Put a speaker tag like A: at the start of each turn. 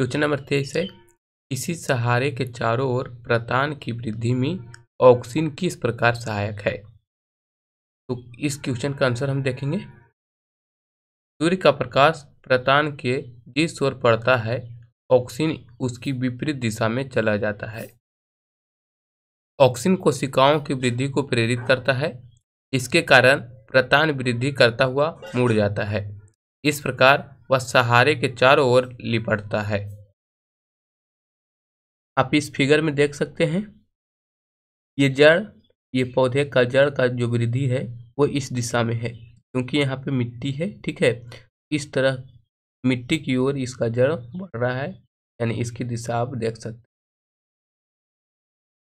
A: योजना नंबर तेईस है इसी सहारे के चारों ओर प्रतान की वृद्धि में ऑक्सीन किस प्रकार सहायक है तो इस क्वेश्चन का आंसर हम देखेंगे सूर्य का प्रकाश प्रतान के जिस ओर पड़ता है ऑक्सीन उसकी विपरीत दिशा में चला जाता है ऑक्सीन कोशिकाओं की वृद्धि को प्रेरित करता है इसके कारण प्रतान वृद्धि करता हुआ मुड़ जाता है इस प्रकार वह सहारे के चारों ओर लिपटता है आप इस फिगर में देख सकते हैं ये जड़ ये पौधे का जड़ का जो वृद्धि है वो इस दिशा में है क्योंकि यहाँ पे मिट्टी है ठीक है इस तरह मिट्टी की ओर इसका जड़ बढ़ रहा है यानी इसकी दिशा आप देख सकते